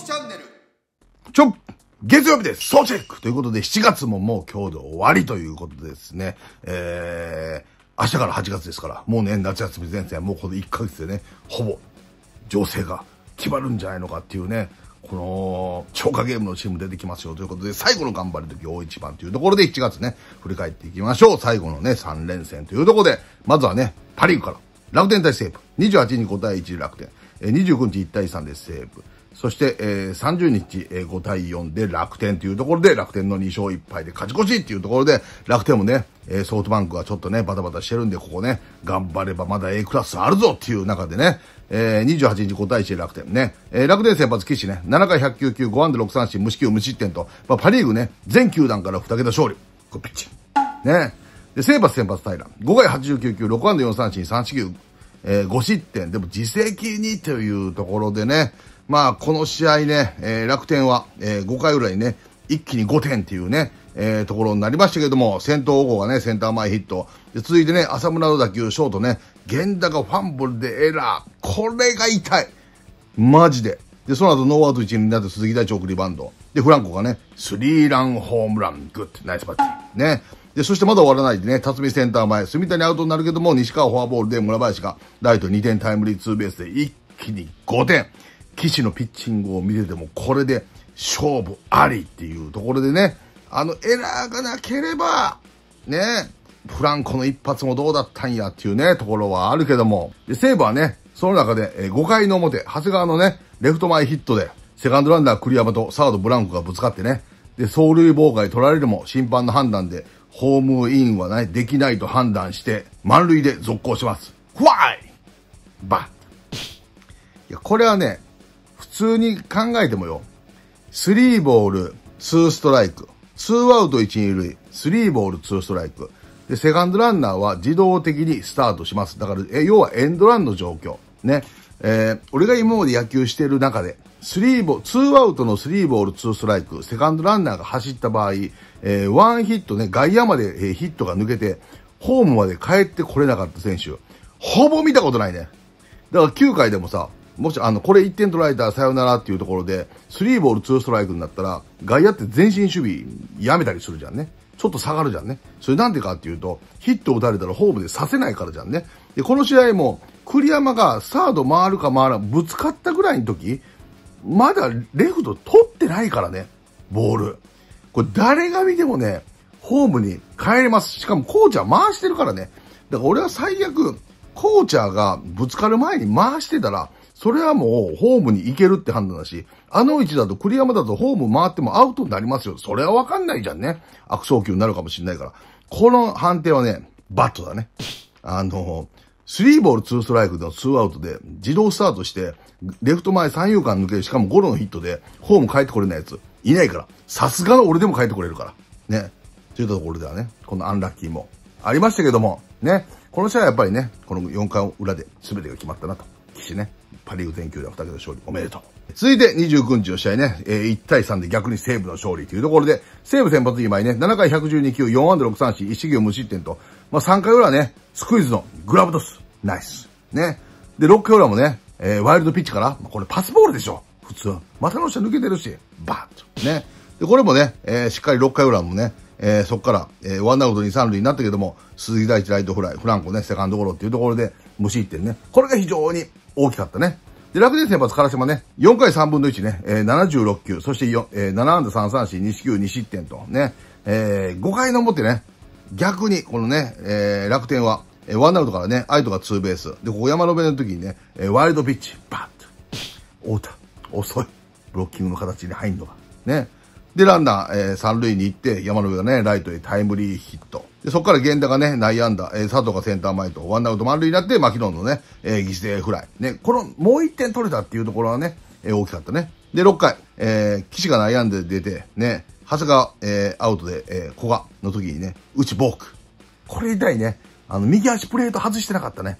キチャンネル。ちょ月曜日です。総チェックということで、7月ももう今日で終わりということですね。えー、明日から8月ですから、もうね、夏休み前線、もうこの1ヶ月でね、ほぼ、情勢が決まるんじゃないのかっていうね、この、超過ゲームのチーム出てきますよということで、最後の頑張る時大一番というところで7月ね、振り返っていきましょう。最後のね、3連戦というところで、まずはね、パリーグから、楽天対西武、28日5対1楽天、29日1対3で西武、そして、えー、30日、えー、5対4で楽天というところで、楽天の2勝1敗で勝ち越しっていうところで、楽天もね、えー、ソフトバンクはちょっとね、バタバタしてるんで、ここね、頑張ればまだ A クラスあるぞっていう中でね、えー、28日5対1で楽天ね、えー、楽天先発騎士ね、7回1 0 9球5安打6三振、無四球無失点と、まあ、パリーグね、全球団から2桁勝利。これピッチね。で、先発先発平。5回89球、6安打4三振、3四球、えー、5失点。でも自責にというところでね、まあ、この試合ね、えー、楽天は、えー、5回ぐらいね、一気に5点っていうね、えー、ところになりましたけども、先頭方向がね、センター前ヒット。で続いてね、浅村の打球、ショートね、源田がファンブルでエラー。これが痛い。マジで。で、その後ノーアウト1になって鈴木大地送りバンド。で、フランコがね、スリーランホームラン、グッド、ナイスバッティね。で、そしてまだ終わらないでね、辰巳センター前、田谷アウトになるけども、西川フォアボールで村林がライト2点タイムリーツーベースで一気に5点。士のピッチングを見てても、これで勝負ありっていうところでね、あのエラーがなければ、ね、フランコの一発もどうだったんやっていうね、ところはあるけども、で西武はね、その中で、え5回の表、長谷川のね、レフト前ヒットで、セカンドランナー栗山とサードブランコがぶつかってね、で、走塁妨害取られるも審判の判断で、ホームインはね、できないと判断して、満塁で続行します。ファイバッいや、これはね、普通に考えてもよ、スリーボール、2ストライク、2アウト1、二塁、スリーボール、2ストライク。で、セカンドランナーは自動的にスタートします。だから、え、要はエンドランの状況。ね。えー、俺が今まで野球してる中で、3ボーツ2アウトの3ボール2ストライク、セカンドランナーが走った場合、えー、ンヒットね、外野まで、えー、ヒットが抜けて、ホームまで帰ってこれなかった選手、ほぼ見たことないね。だから9回でもさ、もし、あの、これ1点取られたらさよならっていうところで、3ボール2ストライクになったら、外野って前進守備やめたりするじゃんね。ちょっと下がるじゃんね。それなんでかっていうと、ヒット打たれたらホームでさせないからじゃんね。で、この試合も、栗山がサード回るか回らん、ぶつかったぐらいの時、まだレフト取ってないからね、ボール。これ誰が見てもね、ホームに帰れます。しかもコーチャー回してるからね。だから俺は最悪、コーチャーがぶつかる前に回してたら、それはもうホームに行けるって判断だし、あの位置だと栗山だとホーム回ってもアウトになりますよ。それはわかんないじゃんね。悪送球になるかもしれないから。この判定はね、バットだね。あの、スリーボールツーストライクのツーアウトで自動スタートして、レフト前三遊間抜ける、しかもゴロのヒットで、ホーム帰ってこれないやつ、いないから。さすがの俺でも帰ってこれるから。ね。というところではね、このアンラッキーもありましたけども、ね。この試合はやっぱりね、この4回裏で全てが決まったなとしね、パリーグ全球で2桁勝利おめでとう。続いて29日の試合ね、えー、1対3で逆に西武の勝利というところで、西武先発今井ね、7回112球、4安打6三振、1試技無失点と、まあ、3回裏ね、スクイズのグラブトス、ナイス。ね。で、6回裏もね、えー、ワイルドピッチから、まあ、これパスボールでしょ。普通。股の下抜けてるし、バーンと。ね。で、これもね、えー、しっかり6回裏もね、えー、そこから、えー、ワンアウト2、3塁になったけども、鈴木大地ライトフライ、フランコね、セカンドゴロっていうところで、無失点ね。これが非常に大きかったね。で、楽天先発、から島ね、4回3分の1ね、えー、76球、そして4、えー、7安打3三振、2四球2失点と、ね、えー、5回の表ね、逆に、このね、えー、楽天は、えー、ワンアウトからね、アイトがツーベース。で、ここ山の辺の時にね、えー、ワイルドピッチ、バッと、太田、遅い、ブロッキングの形に入んのが、ね。で、ランナー、えー、三塁に行って、山の上がね、ライトへタイムリーヒット。で、そこから源田がね、内野安打、えー、佐藤がセンター前と、ワンアウト満塁になって、マキロンのね、えー、犠牲フライ。ね、この、もう1点取れたっていうところはね、えー、大きかったね。で、6回、えー、岸が悩んで出て、ね、長谷川、えー、アウトで、えー、古賀の時にね、うちボーク。これ痛いね。あの、右足プレート外してなかったね。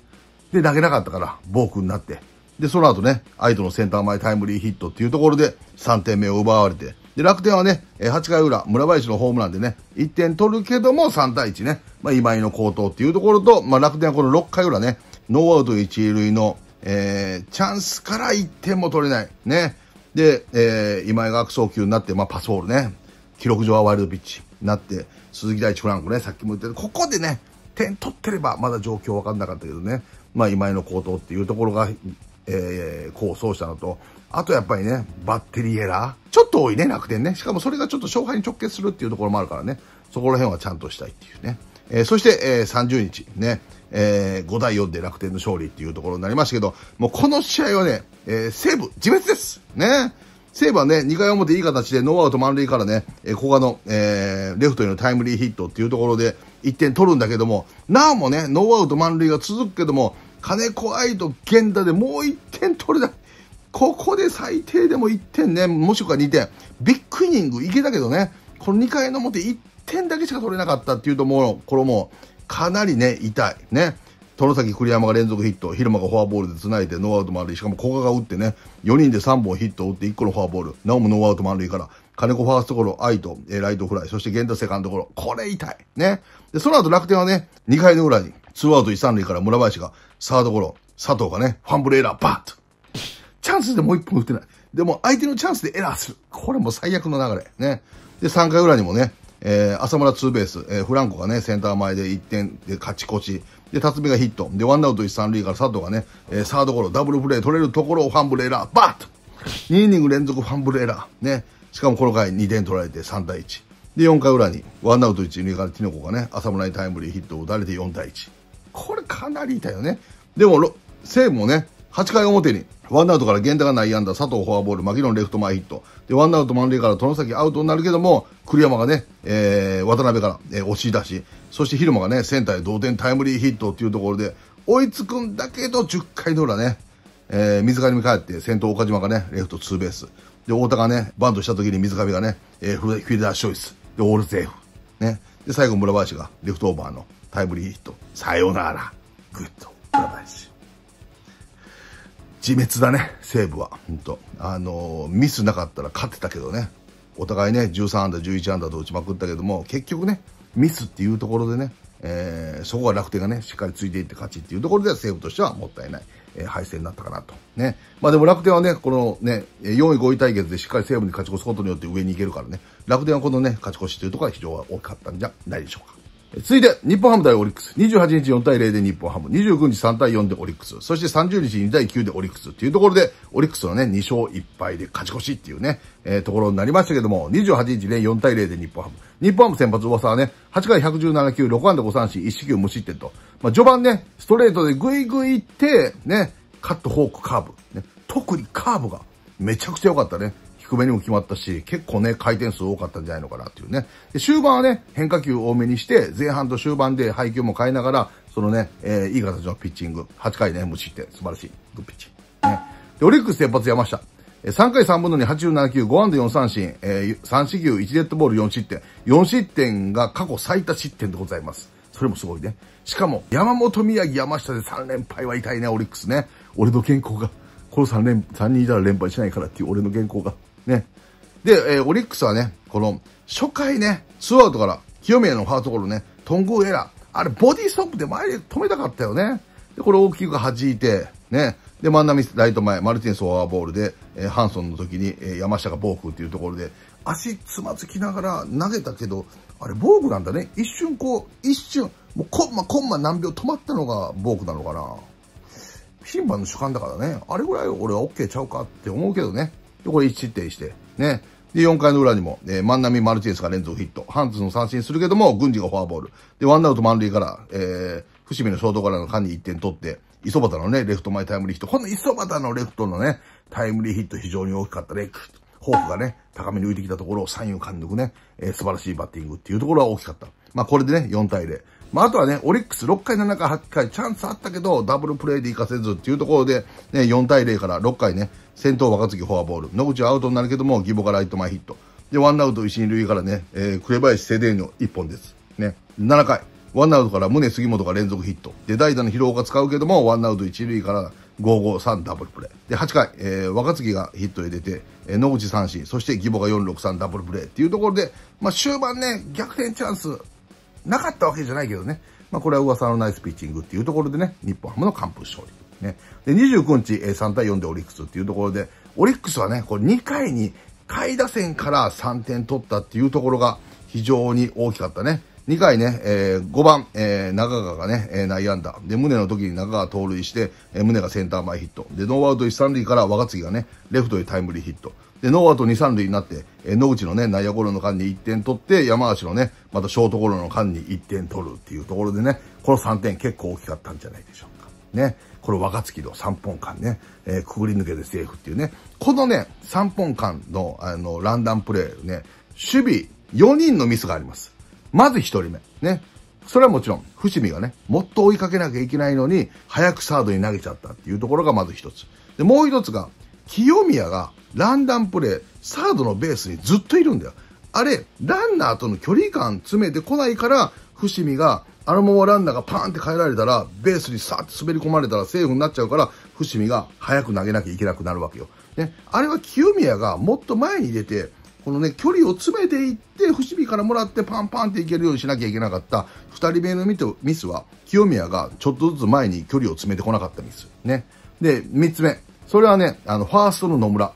で、投げなかったから、ボークになって。で、その後ね、相手のセンター前タイムリーヒットっていうところで、3点目を奪われて、で、楽天はね、8回裏、村林のホームランでね、1点取るけども3対1ね、まあ、今井の好投っていうところと、まあ、楽天はこの6回裏ね、ノーアウト1塁の、えー、チャンスから1点も取れない。ね。で、えー、今井が悪送球になって、まあ、パスボールね、記録上はワイルドピッチになって、鈴木大地フランコね、さっきも言ったここでね、点取ってれば、まだ状況わかんなかったけどね、まあ、今井の好投っていうところが、えー、功を奏したのと、あとやっぱりね、バッテリーエラー。ちょっと多いね、楽天ね。しかもそれがちょっと勝敗に直結するっていうところもあるからね、そこら辺はちゃんとしたいっていうね。えー、そして、えー、30日ね、えー、5対4で楽天の勝利っていうところになりましたけど、もうこの試合はね、えー、西武、自滅です。ね。西武はね、2回表いい形でノーアウト満塁からね、えー、古賀の、えー、レフトへのタイムリーヒットっていうところで1点取るんだけども、なおもね、ノーアウト満塁が続くけども、金子愛と源田でもう1点取れなここで最低でも1点ね、もしくは2点。ビッグイニングいけたけどね、この2回の表1点だけしか取れなかったっていうともう、これもかなりね、痛い。ね。外崎、栗山が連続ヒット、昼間がフォアボールでつないでノーアウト満塁、しかも古賀が打ってね、4人で3本ヒットを打って1個のフォアボール、なおもノーアウト満塁から、金子ファーストゴロ、愛と、えライトフライ、そして源田セカンドゴロ、これ痛い。ね。で、その後楽天はね、2回の裏に、ツーアウト1、3塁から村林が、サードゴロ、佐藤がね、ファンブレーラー、バッとチャンスでもう一本打てない。でも相手のチャンスでエラーする。これも最悪の流れ。ね。で、3回裏にもね、えー、浅村ツーベース、えー、フランコがね、センター前で1点で勝ち越し、で、辰巳がヒット、で、ワンアウト1、3塁から佐藤がね、えー、サードゴロ、ダブルプレー取れるところをファンブルエラー、バッと !2 イニング連続ファンブルエラー、ね。しかもこの回2点取られて3対1。で、4回裏に、ワンアウト1、2塁からティノコがね、浅村にタイムリーヒットを打たれて4対1。これかなり痛いよね。でも、セーブもね、8回表に、ワンアウトから源田が内野安打、佐藤フォアボール、マキロンレフト前ヒット。で、ワンアウト満塁から外崎アウトになるけども、栗山がね、えー、渡辺から、えー、押し出し、そして昼間がね、センターへ同点タイムリーヒットっていうところで、追いつくんだけど、10回の裏ね、えー、水上に帰って、先頭岡島がね、レフトツーベース。で、太田がね、バントした時に水上がね、えー、フィルダーショイス。で、オールセーフ。ね。で、最後村林が、レフトオーバーのタイムリーヒット。さよなら。グッド。村林。自滅だね、西武は。本当あのミスなかったら勝ってたけどね。お互いね、13安打、11安打と打ちまくったけども、結局ね、ミスっていうところでね、えー、そこは楽天がね、しっかりついていって勝ちっていうところでは西武としてはもったいない、えー、敗戦になったかなと。ね。まあでも楽天はね、このね、4位5位対決でしっかり西武に勝ち越すことによって上に行けるからね、楽天はこのね、勝ち越しというところは非常に大きかったんじゃないでしょうか。続いて、日本ハム対オリックス。28日4対0で日本ハム。29日3対4でオリックス。そして30日2対9でオリックス。っていうところで、オリックスはね、2勝1敗で勝ち越しっていうね、えー、ところになりましたけども、28日ね、4対0で日本ハム。日本ハム先発噂はね、8回117球、6安打5三振、1四球無失点と。まあ、序盤ね、ストレートでグイグイって、ね、カット、フォーク、カーブ。ね、特にカーブがめちゃくちゃ良かったね。めにも決まったし、結構ね、回転数多かったんじゃないのかなっていうね。で、終盤はね、変化球多めにして、前半と終盤で配球も変えながら、そのね、えー、いい形のピッチング。8回ね、無失点。素晴らしい。グッピッチね。で、オリックス先発山下。3回3分の2、87球、5安打4三振、えー、3四球、1デッドボール4失点。4失点が過去最多失点でございます。それもすごいね。しかも、山本宮城山下で3連敗は痛いね、オリックスね。俺の健康が。この3連、3人いたら連敗しないからっていう俺の原稿が。ね。で、えー、オリックスはね、この、初回ね、ツーアウトから、清宮のファーストゴロね、トングエラー。あれ、ボディストップで前で止めたかったよね。で、これ大きく弾いて、ね。で、ん中、ライト前、マルティンスフォアボールで、えー、ハンソンの時に、えー、山下がボークっていうところで、足つまずきながら投げたけど、あれ、ボークなんだね。一瞬こう、一瞬、もうコンマコンマ何秒止まったのがボークなのかな。審判の主観だからね、あれぐらい俺は OK ちゃうかって思うけどね。で、これ1失点して、ね。で、4回の裏にも、えー、万波マルチィネスが連続ヒット。ハンズの三振するけども、軍事がフォアボール。で、ワンアウト満塁から、えー、伏見のショートからの間に1点取って、磯端のね、レフト前タイムリーヒット。この磯端のレフトのね、タイムリーヒット非常に大きかったレッフホークがね、高めに浮いてきたところを三遊間抜ね、えー、素晴らしいバッティングっていうところは大きかった。まあ、これでね、4対0。まあ、あとはね、オリックス6回、7回、8回、チャンスあったけど、ダブルプレーで行かせずっていうところで、ね、4対0から6回ね、先頭若月フォアボール、野口はアウトになるけども、義母がライト前ヒット。で、ワンアウト一、二塁からね、えー、紅林セデーの1本です。ね、7回、ワンアウトから宗杉本が連続ヒット。で、代打の広岡使うけども、ワンアウト一塁から553ダブルプレー。で、8回、えー、若月がヒットで出て、えー、野口三振、そして義母が463ダブルプレーっていうところで、まあ、終盤ね、逆転チャンス、なかったわけじゃないけどね。まあ、これは噂のナイスピッチングっていうところでね、日本ハムの完封勝利。ね。で、29日、え3対4でオリックスっていうところで、オリックスはね、これ2回に下位打線から3点取ったっていうところが非常に大きかったね。2回ね、えー、5番、えー、中川がね、えー、内野安打。で、宗の時に中川盗塁して、えー、宗がセンター前ヒット。で、ノーアウト1、3塁から若槻がね、レフトへタイムリーヒット。で、ノーアウト2、3塁になって、え野口のね、内野ゴロの間に1点取って、山足のね、またショートゴロの間に1点取るっていうところでね、この3点結構大きかったんじゃないでしょうか。ね。これ若月の3本間ね、えー、くぐり抜けてセーフっていうね。このね、3本間の、あの、ランダムプレーね、守備4人のミスがあります。まず1人目。ね。それはもちろん、伏見がね、もっと追いかけなきゃいけないのに、早くサードに投げちゃったっていうところがまず一つ。で、もう一つが、清宮がランダムプレー、サードのベースにずっといるんだよ。あれ、ランナーとの距離感詰めてこないから、伏見が、あのままランナーがパーンって変えられたら、ベースにさーって滑り込まれたらセーフになっちゃうから、伏見が早く投げなきゃいけなくなるわけよ。ね、あれは清宮がもっと前に出て、このね、距離を詰めていって、伏見からもらってパンパンっていけるようにしなきゃいけなかった2人目のミスは、清宮がちょっとずつ前に距離を詰めてこなかったミス。ね。で、3つ目。それはね、あの、ファーストの野村。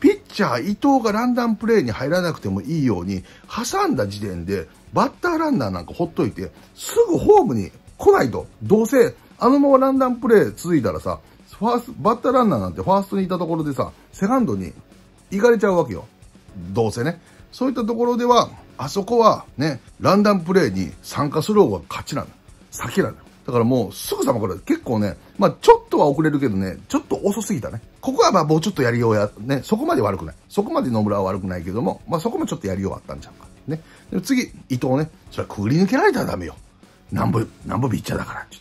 ピッチャー伊藤がランダムプレーに入らなくてもいいように、挟んだ時点で、バッターランナーなんかほっといて、すぐホームに来ないと。どうせ、あのままランダムプレー続いたらさ、ファースバッターランナーなんてファーストにいたところでさ、セカンドに行かれちゃうわけよ。どうせね。そういったところでは、あそこはね、ランダムプレーに参加する方が勝ちなんだ。先なんだ。だからもうすぐさまこれ結構ね、まあちょっとは遅れるけどね、ちょっと遅すぎたね。ここはまあもうちょっとやりようや、ね、そこまで悪くない。そこまで野村は悪くないけども、まあそこもちょっとやりようあったんじゃんか。ね。で次、伊藤ね、それはくぐり抜けられたらダメよ。なんぼ、なんぼビッチャーだからって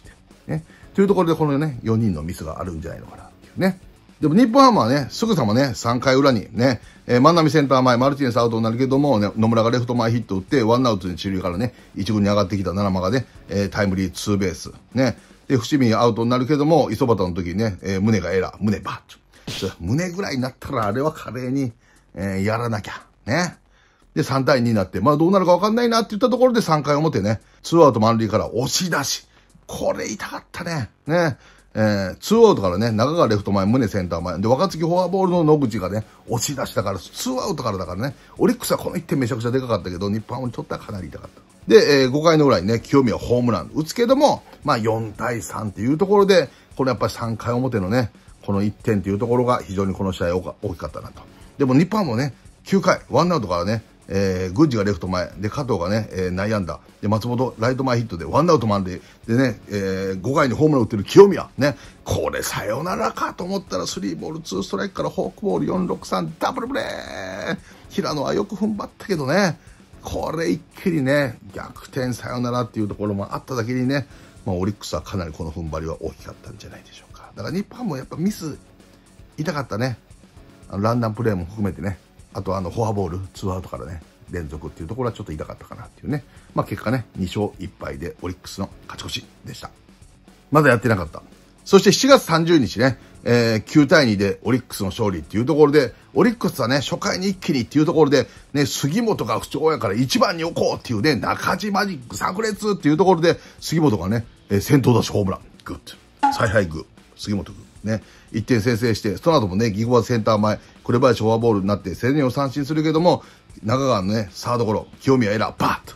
言って。ね。というところでこのね、4人のミスがあるんじゃないのかなっていうね。でも日本ハムはね、すぐさまね、3回裏にね、えー、万波センター前、マルチネスアウトになるけども、ね、野村がレフト前ヒット打って、ワンアウトに中流からね、一軍に上がってきた七間がね、えー、タイムリーツーベース。ね。で、伏見アウトになるけども、磯端の時にね、えー、胸がエラー、胸バッ胸ぐらいになったら、あれは華麗に、えー、やらなきゃ。ね。で、3対2になって、まあどうなるかわかんないなって言ったところで3回表ね、ツーアウト満塁から押し出し。これ痛かったね。ね。えー、ツーアウトからね、中川レフト前、宗センター前。で、若月フォアボールの野口がね、押し出したから、ツーアウトからだからね、オリックスはこの1点めちゃくちゃでかかったけど、日本にとってはかなり痛かった。で、えー、5回の裏にね、清宮ホームラン打つけども、まあ4対3っていうところで、このやっぱり3回表のね、この1点というところが非常にこの試合大きかったなと。でも日本もね、9回、ワンアウトからね、えー、グッジがレフト前で加藤がね、えー、内野安打で松本ライト前ヒットでワンアウト満塁でね、えー、5回にホームラン打ってる清宮ねこれさよならかと思ったらスリーボールツーストライクからフォークボール463ダブルプレー平野はよく踏ん張ったけどねこれ一気にね逆転さよならっていうところもあっただけにね、まあ、オリックスはかなりこの踏ん張りは大きかったんじゃないでしょうかだから日本もやっぱミス痛かったねランダムプレーも含めてねあとあのフォアボール、ツーアウトからね、連続っていうところはちょっと痛かったかなっていうね。まあ結果ね、2勝1敗でオリックスの勝ち越しでした。まだやってなかった。そして7月30日ね、えー、9対2でオリックスの勝利っていうところで、オリックスはね、初回に一気にっていうところで、ね、杉本が不調やから1番に置こうっていうね、中地マジック炸裂っていうところで、杉本がね、えー、先頭打者ホームラン、グッ、采配グ杉本グね、1点先制して、その後もね、ギグバセンター前、紅林フォアボールになって、セネを三振するけども、中川のね、サードゴロ、清宮エラー、バーッと。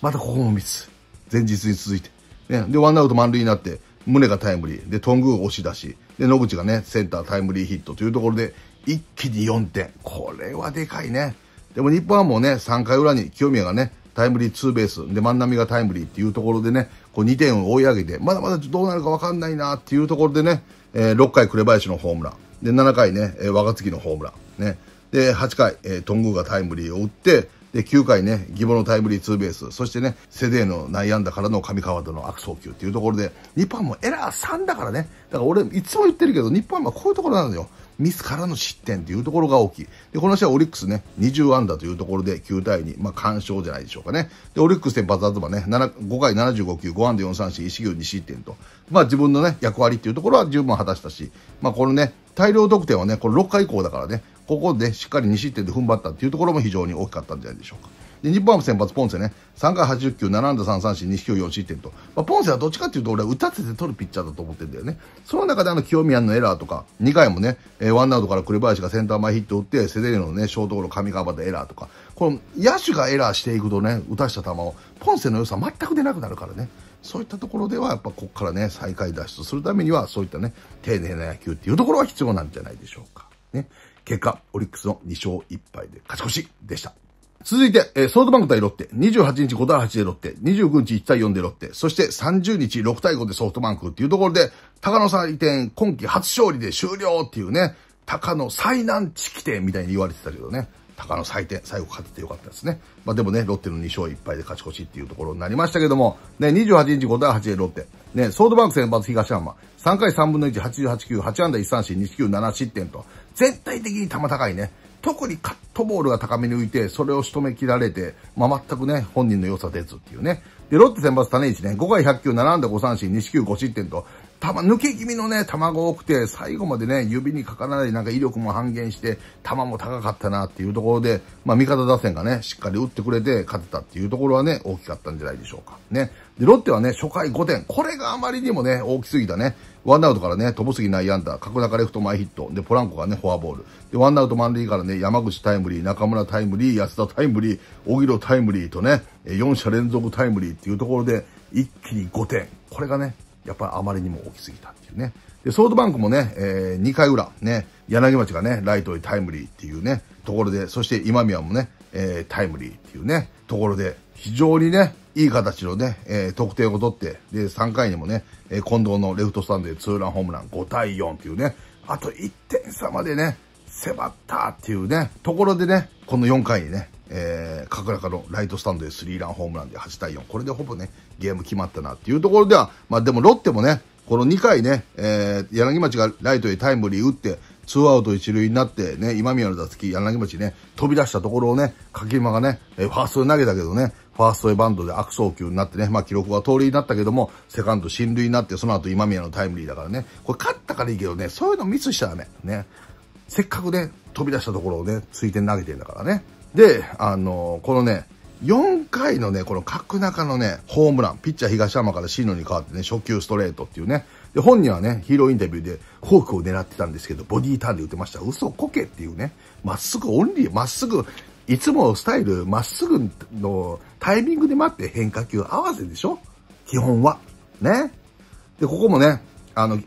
またここもミス。前日に続いて。ね、で、ワンアウト満塁になって、宗がタイムリー。で、頓宮押し出し。で、野口がね、センタータイムリーヒットというところで、一気に4点。これはでかいね。でも日本はもうね、3回裏に清宮がね、タイムリーツーベース。で、万波がタイムリーっていうところでね、こう2点を追い上げて、まだまだどうなるかわかんないなっていうところでね、えー、6回紅林のホームラン。で、7回ね、えー、若月のホームラン。ね。で、8回、えー、頓宮がタイムリーを打って、で、9回ね、義母のタイムリーツーベース。そしてね、セデーの内野安打からの上川との悪送球っていうところで、日本もエラー3だからね。だから俺、いつも言ってるけど、日本はこういうところなんよ。ミスからの失点というところが大きい。で、この試合オリックスね、20安打というところで9対2、まあ、完勝じゃないでしょうかね。で、オリックス先発東ね、5回75球、5安打4三振、1球2失点と、まあ、自分のね、役割っていうところは十分果たしたし、まあ、このね、大量得点はね、これ6回以降だからね、ここでしっかり2失点で踏ん張ったっていうところも非常に大きかったんじゃないでしょうか。で、日本ハム先発ポンセね、3回80球、7安打3三振、2飛4失点と。まあ、ポンセはどっちかっていうと、俺は打たせて取るピッチャーだと思ってんだよね。その中であの、清宮のエラーとか、2回もね、えー、ワンアウトから栗林がセンター前ヒット打って、セデリのね、ショートゴロ、上川でエラーとか、この、野手がエラーしていくとね、打たした球を、ポンセの良さ全く出なくなるからね。そういったところでは、やっぱここからね、最下位脱出するためには、そういったね、丁寧な野球っていうところは必要なんじゃないでしょうか。ね。結果、オリックスの2勝1敗で勝ち越しでした。続いて、えー、ソードバンク対ロッテ。28日5対8でロッテ。29日1対4でロッテ。そして30日6対5でソフトバンクっていうところで、高野さん移転、今季初勝利で終了っていうね、高野最難地規定みたいに言われてたけどね。高野最低、最後勝っててよかったですね。まあでもね、ロッテの2勝1敗で勝ち越しっていうところになりましたけども、ね、28日5対8でロッテ。ね、ソードバンク先発東山。3回3分の1、88球、8安打1三振、2 9 7失点と、絶対的に球高いね。特にカットボールが高めに浮いて、それを仕留め切られて、まあ、全くね、本人の良さ出ずっていうね。で、ロッテ先発種市ね、5回100球、7安打5三振、2四球5失点と、たま、抜け気味のね、卵多くて、最後までね、指にかからない、なんか威力も半減して、球も高かったなっていうところで、まあ、味方打線がね、しっかり打ってくれて、勝てたっていうところはね、大きかったんじゃないでしょうか。ね。で、ロッテはね、初回5点。これがあまりにもね、大きすぎたね。ワンアウトからね、飛ぶない。内野安打、角中レフト前ヒット、で、ポランコがね、フォアボール。で、ワンアウト満塁からね、山口タイムリー、中村タイムリー、安田タイムリー、小木戸タイムリーとね、4者連続タイムリーっていうところで、一気に5点。これがね、やっぱりあまりにも大きすぎたっていうね。で、ソードバンクもね、えー、2回裏、ね、柳町がね、ライトにタイムリーっていうね、ところで、そして今宮もね、えー、タイムリーっていうね、ところで、非常にね、いい形のね、えー、得点を取って、で、3回にもね、えー、近藤のレフトスタンドでツーランホームラン5対4っていうね、あと1点差までね、迫ったっていうね、ところでね、この4回にね、えー、角中のライトスタンドでスリーランホームランで8対4。これでほぼね、ゲーム決まったなっていうところでは、まあでもロッテもね、この2回ね、えー、柳町がライトへタイムリー打って、ツーアウト一塁になってね、今宮の打席、柳町ね、飛び出したところをね、柿山がね、えファーストで投げたけどね、ファーストへバントで悪送球になってね、まあ記録は通りになったけども、セカンド進塁になって、その後今宮のタイムリーだからね、これ勝ったからいいけどね、そういうのミスしたらね、ね、せっかくね、飛び出したところをね、ついて投げてんだからね。で、あのこのね、4回のね、この角中のね、ホームラン、ピッチャー東山からシ野に変わってね、初球ストレートっていうね、で、本人はね、ヒーローインタビューでフォークを狙ってたんですけど、ボディーターンで打てました。嘘こけっていうね、まっすぐオンリー、まっすぐ、いつもスタイル、まっすぐのタイミングで待って変化球合わせでしょ基本は。ね。で、ここもね、あの、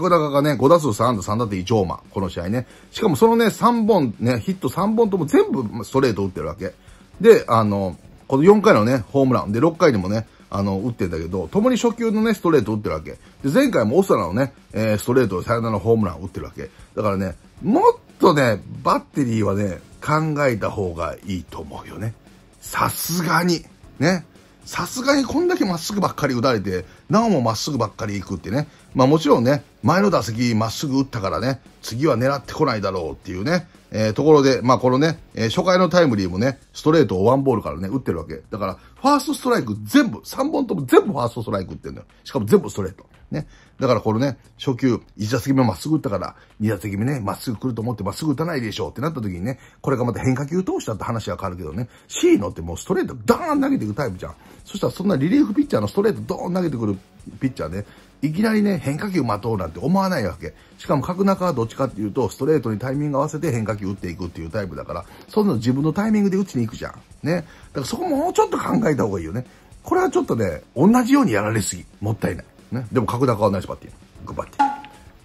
角高がね、5打数3安打3打点1ホーマこの試合ね。しかもそのね、3本、ね、ヒット3本とも全部ストレート打ってるわけ。で、あの、この4回のね、ホームラン。で、6回にもね、あの、打ってんだけど、共に初級のね、ストレート打ってるわけ。で、前回もオサラのね、えー、ストレートでサヨナラホームラン打ってるわけ。だからね、もっとね、バッテリーはね、考えた方がいいと思うよね。さすがに。ね。さすがにこんだけまっすぐばっかり打たれて、なおもまっすぐばっかり行くってね。まあ、もちろんね、前の打席まっすぐ打ったからね、次は狙ってこないだろうっていうね、えー、ところで、まあ、このね、えー、初回のタイムリーもね、ストレートをワンボールからね、打ってるわけ。だから、ファーストストライク全部、3本とも全部ファーストストライク打ってんだよ。しかも全部ストレート。ね。だからこのね、初球、1打席目まっすぐ打ったから、2打席目ね、まっすぐ来ると思ってまっすぐ打たないでしょってなった時にね、これがまた変化球投手だって話は変わるけどね、C のってもうストレートダーン投げていくタイプじゃん。そしたらそんなリリーフピッチャーのストレートドーン投げてくるピッチャーね、いきなりね、変化球待とうなんて思わないわけ。しかも角中はどっちかっていうと、ストレートにタイミング合わせて変化球打っていくっていうタイプだから、そんな自分のタイミングで打ちに行くじゃん。ね。だからそこもうちょっと考えた方がいいよね。これはちょっとね、同じようにやられすぎ。もったいない。ね。でも角中は同じスバッティング。グッバッティン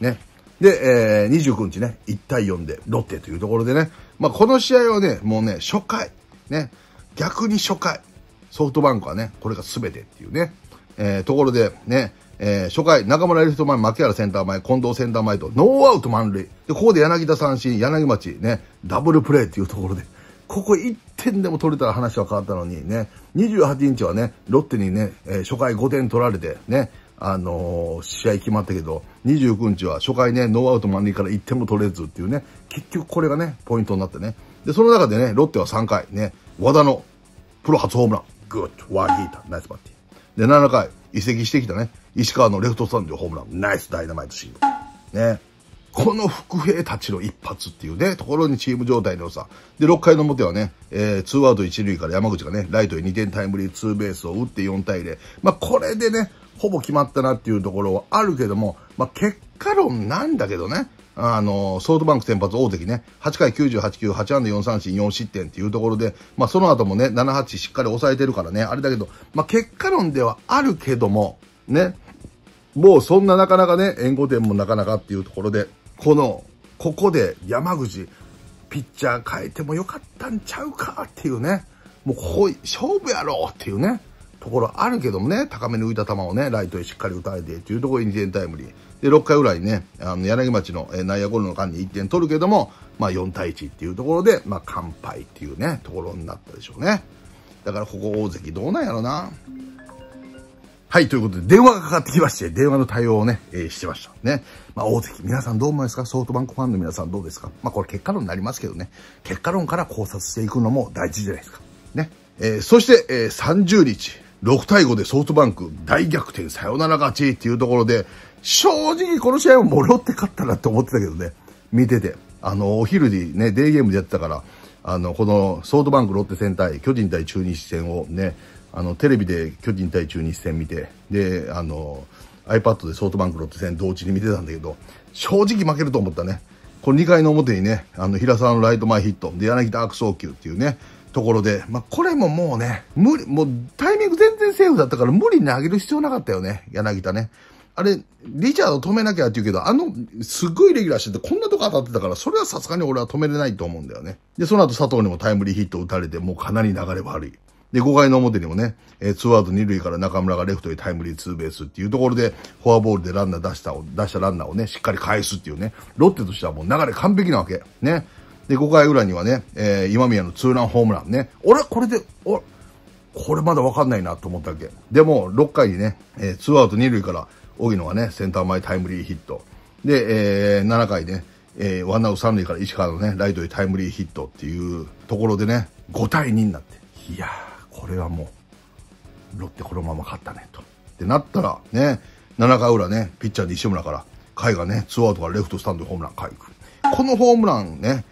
グ。ね。で、えー、29日ね、1対4でロッテというところでね、まあ、この試合はね、もうね、初回、ね、逆に初回、ソフトバンクはね、これが全てっていうね、えー、ところでね、えー、初回、中村リフト前、牧原センター前、近藤センター前と、ノーアウト満塁。で、ここで柳田三振、柳町、ね、ダブルプレーっていうところで、ここ1点でも取れたら話は変わったのにね、28日はね、ロッテにね、えー、初回5点取られて、ね、あのー、試合決まったけど、29日は初回ね、ノーアウト満塁から1点も取れずっていうね、結局これがね、ポイントになってね。で、その中でね、ロッテは3回、ね、和田のプロ初ホームラン、グッド、ワーヒーター、ナイスバッティ。で、7回、移籍してきたね、石川のレフトスタンドホームラン、ナイスダイナマイトシーン。ね。この福兵たちの一発っていうね、ところにチーム状態の良さ。で、6回の表はね、えー、2アウト1塁から山口がね、ライトへ2点タイムリーツーベースを打って4対0。まあ、これでね、ほぼ決まったなっていうところはあるけども、まあ、結果論なんだけどね、あの、ソフトバンク先発大関ね、8回98球、8安打4三振、4失点っていうところで、まあ、その後もね、7、8しっかり抑えてるからね、あれだけど、まあ、結果論ではあるけども、ね、もうそんななかなかね、援護点もなかなかっていうところで、この、ここで山口、ピッチャー変えてもよかったんちゃうかっていうね、もうここ、勝負やろうっていうね、ところあるけどもね、高めに浮いた球をね、ライトへしっかり打たれてっていうところに2ンタイムリー。で、6回ぐらいね、あの柳町の内野ゴロの間に1点取るけども、まあ4対1っていうところで、まあ完敗っていうね、ところになったでしょうね。だからここ大関どうなんやろな。はい、ということで電話がかかってきまして、電話の対応をね、えー、してました。ね。まあ大関、皆さんどう思いますかソフトバンクファンの皆さんどうですかまあこれ結果論になりますけどね。結果論から考察していくのも大事じゃないですか。ね。えー、そして、えー、30日、6対5でソフトバンク大逆転サヨナラ勝ちっていうところで、正直この試合ももろって勝ったなって思ってたけどね、見てて。あの、お昼にね、デーゲームでやってたから、あの、このソードバンクロッテ戦対巨人対中日戦をね、あの、テレビで巨人対中日戦見て、で、あの、iPad でソートバンクロッテ戦同時に見てたんだけど、正直負けると思ったね。この2回の表にね、あの、平沢のライト前ヒット、で、柳田悪送球っていうね、ところで、まあ、これももうね、無理、もうタイミング全然セーフだったから無理に投げる必要なかったよね、柳田ね。あれ、リチャード止めなきゃって言うけど、あの、すっごいレギュラーしてて、こんなとこ当たってたから、それはさすがに俺は止めれないと思うんだよね。で、その後佐藤にもタイムリーヒット打たれて、もうかなり流れ悪い。で、5回の表にもね、えー、ツーアウト2塁から中村がレフトへタイムリーツーベースっていうところで、フォアボールでランナー出した、出したランナーをね、しっかり返すっていうね、ロッテとしてはもう流れ完璧なわけ。ね。で、5回裏にはね、えー、今宮のツーランホームランね。俺、これで、お、これまだわかんないなと思ったわけ。でも、6回にね、えー、ツーアウト2塁から、荻野がね、センター前タイムリーヒット。で、えー、7回ね、えー、ワンアウト三塁から石川のね、ライトへタイムリーヒットっていうところでね、5対2になって、いやー、これはもう、ロッテこのまま勝ったね、と。ってなったら、ね、7回裏ね、ピッチャーで石村から、甲斐がね、ツーアウトからレフトスタンドホームラン、甲斐く。このホームランね、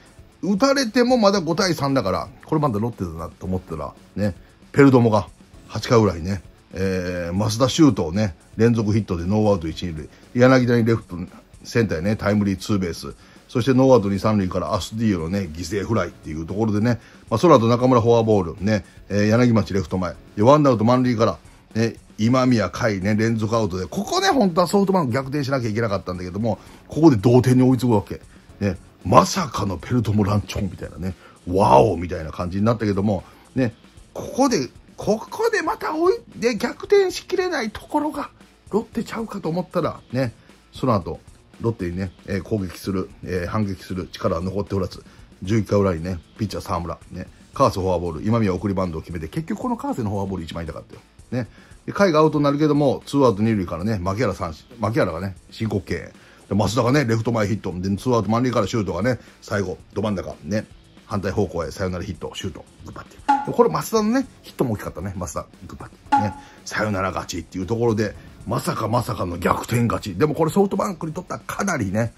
打たれてもまだ5対3だから、これまだロッテだなと思ったら、ね、ペルドモが8回裏にね、えー、増田修斗をね、連続ヒットでノーアウト1、2塁。柳田にレフト、センターにね、タイムリーツーベース。そしてノーアウト2、3塁からアスディーヨのね、犠牲フライっていうところでね、まあ、その後中村フォアボール、ね、えー、柳町レフト前。ワンアウト満塁から、ね、今宮海ね、連続アウトで、ここね、本当はソフトバンク逆転しなきゃいけなかったんだけども、ここで同点に追いつくわけ。ね、まさかのペルトモランチョンみたいなね、ワオみたいな感じになったけども、ね、ここでここでまた追い、で逆転しきれないところが、ロッテちゃうかと思ったら、ね、その後、ロッテにね、えー、攻撃する、えー、反撃する力は残っておらず、11回裏にね、ピッチャー沢村、ね、カーセフォアボール、今宮送りバンドを決めて、結局このカーセのフォアボール一枚痛かったよ。ね。で、回がアウトになるけども、ツーアウト二塁からね、牧原さん、牧原がね、申告敬増田がね、レフト前ヒット。で、ツーアウト満塁からシュートがね、最後、ど真ん中、ね。反対方向へサヨナラヒット、シュート、グッバッティ。これ、増田のね、ヒットも大きかったね、増田、グッバッティ。ね、サヨナラ勝ちっていうところで、まさかまさかの逆転勝ち。でもこれソフトバンクにとってはかなりね、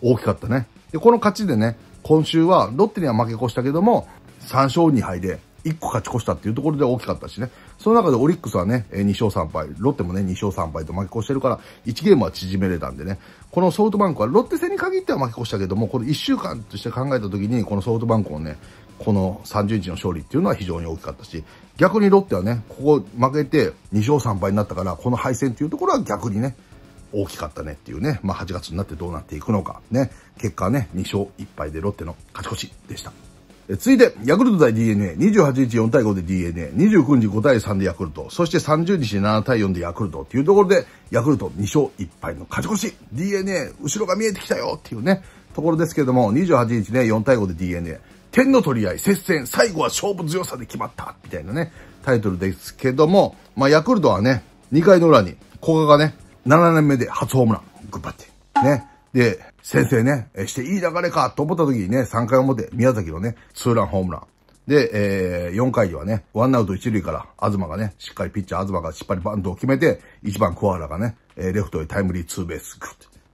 大きかったね。で、この勝ちでね、今週はロッテには負け越したけども、3勝2敗で1個勝ち越したっていうところで大きかったしね。その中でオリックスはね、2勝3敗、ロッテもね、2勝3敗と負け越してるから、1ゲームは縮めれたんでね、このソフトバンクはロッテ戦に限っては負け越したけどもこれ1週間として考えた時にこのソフトバンクをねこの30日の勝利っていうのは非常に大きかったし逆にロッテはねここ負けて2勝3敗になったからこの敗戦っていうところは逆にね大きかったねっていうね、まあ、8月になってどうなっていくのかね結果ね2勝1敗でロッテの勝ち越しでした。えついで、ヤクルト対 DNA、28日4対5で DNA、29日5対3でヤクルト、そして30日7対4でヤクルトっていうところで、ヤクルト2勝1敗の勝ち越し、DNA、後ろが見えてきたよっていうね、ところですけども、28日ね、4対5で DNA、点の取り合い、接戦、最後は勝負強さで決まった、みたいなね、タイトルですけども、まあ、ヤクルトはね、2回の裏に、古賀がね、7年目で初ホームラン、グッバって、ね、で、先生ね、していい流れかと思った時にね、3回表、宮崎のね、ツーランホームラン。で、えー、4回にはね、ワンアウト1塁から、東がね、しっかりピッチャー東がしっかりバントを決めて、1番桑原がね、えー、レフトへタイムリーツーベース、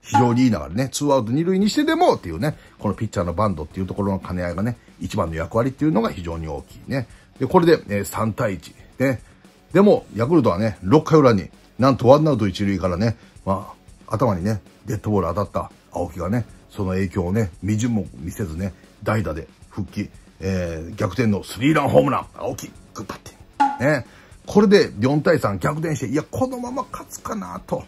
非常にいい流れね、ツーアウト2塁にしてでもっていうね、このピッチャーのバンドっていうところの兼ね合いがね、1番の役割っていうのが非常に大きいね。で、これで、えー、3対1。ね。でも、ヤクルトはね、6回裏に、なんとワンアウト1塁からね、まあ、頭にね、デッドボール当たった、青木がね、その影響をね、未じも見せずね、代打で復帰、えー、逆転のスリーランホームラン、青木、グッパって。ね。これで4対3逆転して、いや、このまま勝つかなと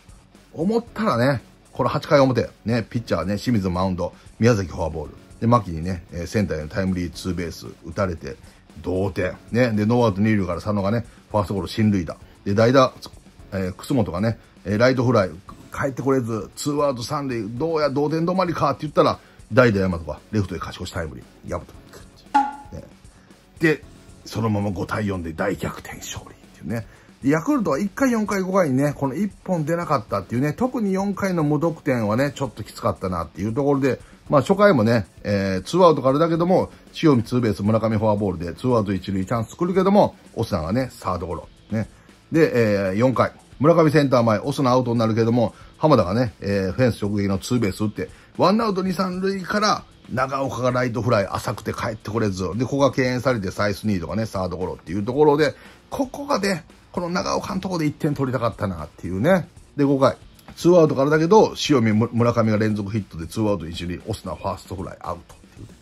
思ったらね、これ8回表、ね、ピッチャーね、清水マウンド、宮崎フォアボール。で、牧にね、センターへのタイムリーツーベース打たれて、同点。ね、で、ノーアウト2塁から佐野がね、ファーストゴロ進塁打。で、代打、えー、楠本がね、ライトフライ、帰ってこれず、ツーアウト三塁、どうや、同点止まりかって言ったら、代打山とか、レフトで勝ち越しタイムリー、山とね、で、そのまま5対4で大逆転勝利っていうね。ヤクルトは1回、4回、5回にね、この1本出なかったっていうね、特に4回の無得点はね、ちょっときつかったなっていうところで、まあ初回もね、えー、ツーアウトからだけども、塩見ツーベース、村上フォアボールで、ツーアウト1塁チャンス作るけども、オスナがね、サードゴロ。ね。で、えー、4回、村上センター前、オスナアウトになるけども、浜田がね、えー、フェンス直撃のツーベース打って、ワンアウト二三塁から、長岡がライトフライ浅くて帰ってこれず、で、ここが敬遠されてサイスニーとかね、サードゴロっていうところで、ここがね、この長岡のとこで1点取りたかったなっていうね。で、5回、ツーアウトからだけど、塩見、村上が連続ヒットでツーアウト一に、オスナファーストフライアウトっていう、ね、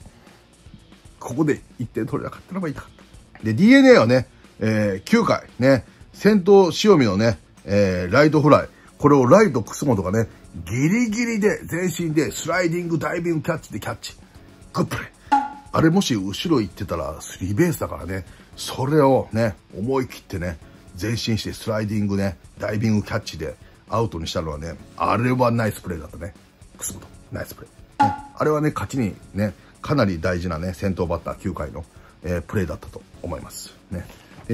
ここで1点取れなかったのがいいかった。で、DNA はね、えー、9回、ね、先頭塩見のね、えー、ライトフライ。これをライす楠本がね、ギリギリで、全身で、スライディング、ダイビング、キャッチでキャッチ。グップレあれもし後ろ行ってたら、スリーベースだからね、それをね、思い切ってね、前進してスライディングね、ダイビングキャッチでアウトにしたのはね、あれはナイスプレーだったね。楠本、ナイスプレー。ね、あれはね、勝ちにね、かなり大事なね、先頭バッター9回の、えー、プレーだったと思います。ね。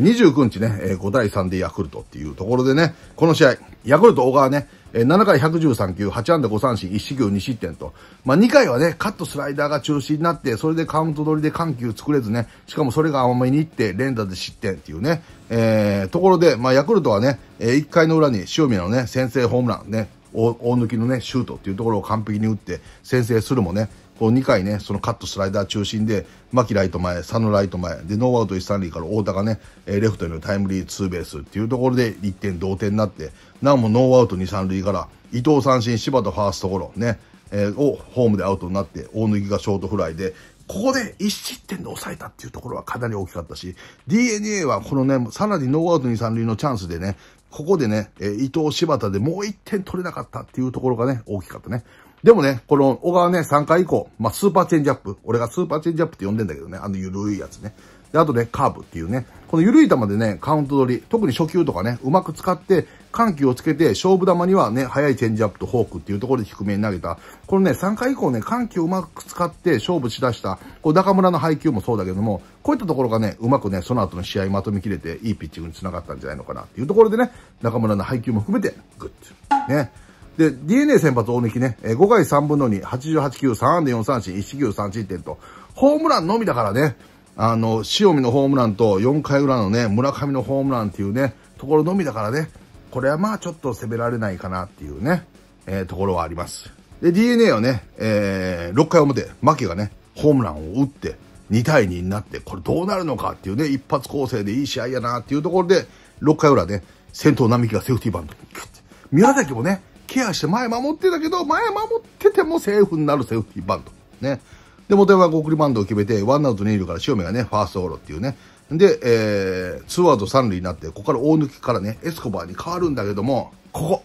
29日ね、えー、5対3でヤクルトっていうところでね、この試合、ヤクルト小川ね、えー、7回113球、8安打5三振、1四球2失点と。まあ、2回はね、カットスライダーが中心になって、それでカウント取りで緩急作れずね、しかもそれが甘めに行って、連打で失点っていうね、えー、ところで、まあ、ヤクルトはね、えー、1回の裏に塩見のね、先制ホームランね、大抜きのね、シュートっていうところを完璧に打って、先制するもね、こ2回ね、そのカットスライダー中心で、牧ライト前、佐野ライト前、で、ノーアウト一三塁から大田がね、レフトへのタイムリーツーベースっていうところで1点同点になって、なおもノーアウト二三塁から、伊藤三振、柴田ファーストゴロね、えー、をホームでアウトになって、大脱ぎがショートフライで、ここで1失点で抑えたっていうところはかなり大きかったし、DNA はこのね、さらにノーアウト二三塁のチャンスでね、ここでね、えー、伊藤柴田でもう1点取れなかったっていうところがね、大きかったね。でもね、この小川ね、3回以降、まあ、スーパーチェンジアップ。俺がスーパーチェンジアップって呼んでんだけどね、あのゆるいやつね。で、あとね、カーブっていうね、この緩い球でね、カウント取り、特に初球とかね、うまく使って、緩急をつけて、勝負球にはね、速いチェンジアップとフォークっていうところで低めに投げた。このね、3回以降ね、緩急をうまく使って勝負しだした、こう、中村の配球もそうだけども、こういったところがね、うまくね、その後の試合まとめきれて、いいピッチングにつながったんじゃないのかなっていうところでね、中村の配球も含めて、グッズ。ね。で、DNA 先発大貫ね、5回3分の2、88球、3安打4三振、1球3失点と、ホームランのみだからね、あの、塩見のホームランと4回裏のね、村上のホームランっていうね、ところのみだからね、これはまあちょっと攻められないかなっていうね、えー、ところはあります。で、DNA はね、えー、6回表、キがね、ホームランを打って、2対2になって、これどうなるのかっていうね、一発構成でいい試合やなっていうところで、6回裏ね、先頭並木がセーフティーバント。宮崎もね、ケアして前守ってたけど、前守っててもセーフになるセーフティーバント。ね。で、モテは送りバントを決めて、ワンアウト二塁から塩目がね、ファーストオーロっていうね。で、えー、ツーアウト三塁になって、ここから大抜きからね、エスコバーに変わるんだけども、ここ。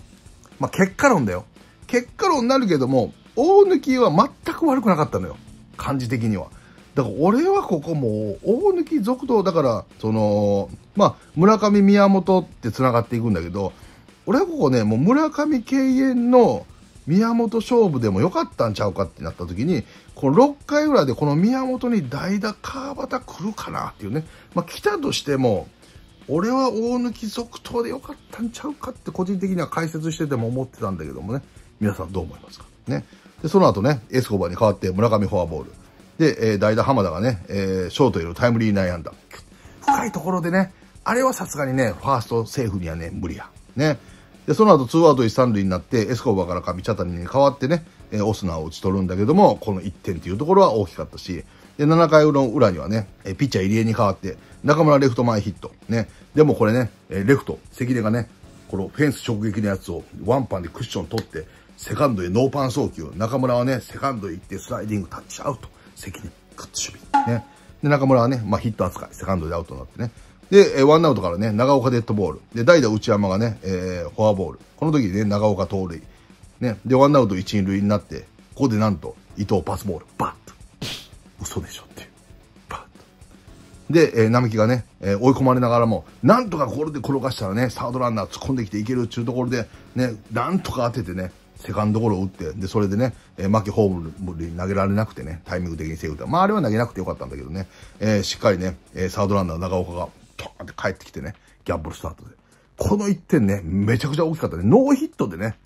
まあ、結果論だよ。結果論になるけども、大抜きは全く悪くなかったのよ。感じ的には。だから俺はここもう大抜き続投だからそのまあ村上宮本って繋がっていくんだけど俺はここね、もう村上敬遠の宮本勝負でもよかったんちゃうかってなった時に、この6回裏でこの宮本に代打川端来るかなっていうね。まあ、来たとしても、俺は大貫続投でよかったんちゃうかって個人的には解説してても思ってたんだけどもね。皆さんどう思いますかね。で、その後ね、エスコバに代わって村上フォアボール。で、えー、代打浜田がね、えー、ショートへのタイムリー内安打。深いところでね、あれはさすがにね、ファーストセーフにはね、無理や。ね。で、その後ツーアウト一三塁になって、エスコバから上茶谷に変わってね、えー、オスナを打ち取るんだけども、この1点っていうところは大きかったし、で、7回の裏にはね、えピッチャー入江に変わって、中村レフト前ヒット。ね。でもこれね、えレフト、関根がね、このフェンス直撃のやつをワンパンでクッション取って、セカンドへノーパン送球。中村はね、セカンドへ行ってスライディングタッチアウト。関根、カット守備。ね。で、中村はね、まあヒット扱い、セカンドでアウトになってね。で、えワンアウトからね、長岡デッドボール。で、代打内山がね、えー、フォアボール。この時にね、長岡盗塁。ね、で、ワンアウト一、二塁になって、ここでなんと、伊藤パスボール。バッと。嘘でしょっていう。バッと。で、えー、並木がね、えー、追い込まれながらも、なんとかこれで転がしたらね、サードランナー突っ込んできていけるっていうところで、ね、なんとか当ててね、セカンドゴロを打って、で、それでね、えー、けホームに投げられなくてね、タイミング的にセーフだ。まあ、あれは投げなくてよかったんだけどね、えー、しっかりね、えー、サードランナー長岡がドーンって帰ってきてね、ギャンブルスタートで。この1点ね、めちゃくちゃ大きかったね。ノーヒットでね、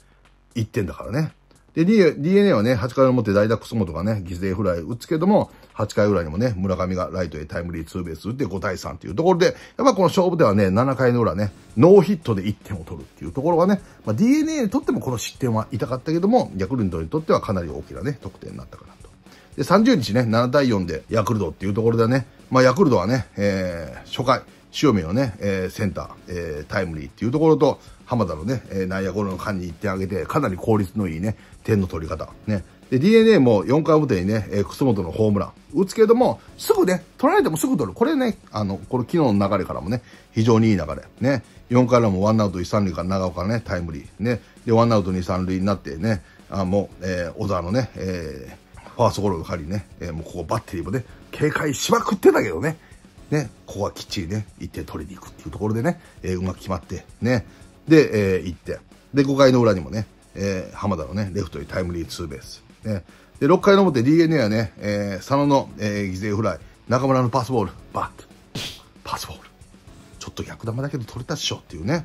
1点だからね。で、DNA はね、8回表ダイダックス元がね、犠牲フライ打つけども、8回裏にもね、村上がライトへタイムリーツーベース打って5対3っていうところで、やっぱこの勝負ではね、7回の裏ね、ノーヒットで1点を取るっていうところがね、まあ、DNA にとってもこの失点は痛かったけども、ヤクルトにとってはかなり大きなね、得点になったかなと。で、30日ね、7対4でヤクルトっていうところでね、まあ、ヤクルトはね、えー、初回、塩見のね、えー、センター、えー、タイムリーっていうところと、浜田のね、えー、内野ゴロの間に行ってあげて、かなり効率のいいね、点の取り方。ね。で、DNA も4回表にね、えー、楠本のホームラン打つけれども、すぐね、取られてもすぐ取る。これね、あの、これ昨日の流れからもね、非常にいい流れ。ね。4回裏もワンアウト1、3塁から長岡ね、タイムリー。ね。で、ワンアウト2、3塁になってね、あもう、えー、小沢のね、えー、ファーストゴロの仮りね、えー、もうここバッテリーもね、警戒しまくってたけどね、ね、ここはきっちりね、1点取りに行くっていうところでね、えー、うまく決まって、ね、で、えー、1点。で、5回の裏にもね、えー、浜田のね、レフトにタイムリーツーベース。ね、で、6回の表 DNA はね、えー、佐野の、えー、犠牲フライ、中村のパスボール、バット。パスボール。ちょっと逆球だけど取れたっしょっていうね。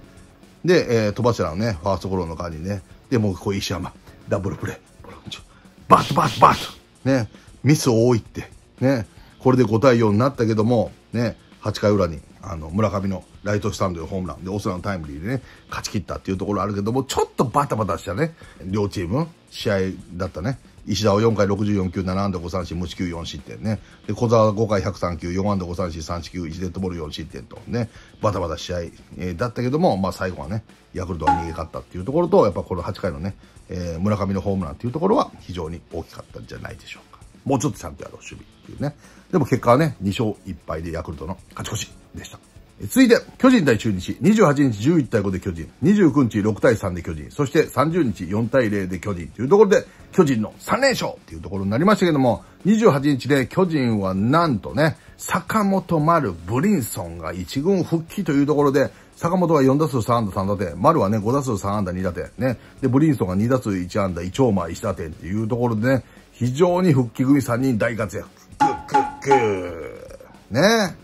で、えー、戸柱のね、ファーストゴロの間にね、で、もうこう石山、ダブルプレー、バット、バット、バット。ね、ミス多いって、ね、これで5対4になったけども、ね、8回裏にあの村上のライトスタンドでホームランでオスナのタイムリーでね、勝ち切ったっていうところあるけども、ちょっとバタバタしたね、両チーム、試合だったね。石田は4回64球、7安打5三振、無四球4失点ね。で、小沢は5回103球、4安打5三振、3四球、1デッドボール4失点とね、バタバタ試合、えー、だったけども、まあ最後はね、ヤクルトは逃げ勝ったっていうところと、やっぱこの8回のね、えー、村上のホームランっていうところは非常に大きかったんじゃないでしょうか。もうちょっとちゃんとやろう、守備っていうね。でも結果はね、2勝1敗でヤクルトの勝ち越しでした。続いて、巨人対中日、28日11対5で巨人、29日6対3で巨人、そして30日4対0で巨人というところで、巨人の3連勝というところになりましたけども、28日で巨人はなんとね、坂本丸、ブリンソンが1軍復帰というところで、坂本は4打数3安打3打点、丸はね、5打数3安打2打点、ね。で、ブリンソンが2打数1安打1マ前1打点というところでね、非常に復帰組3人大活躍。クね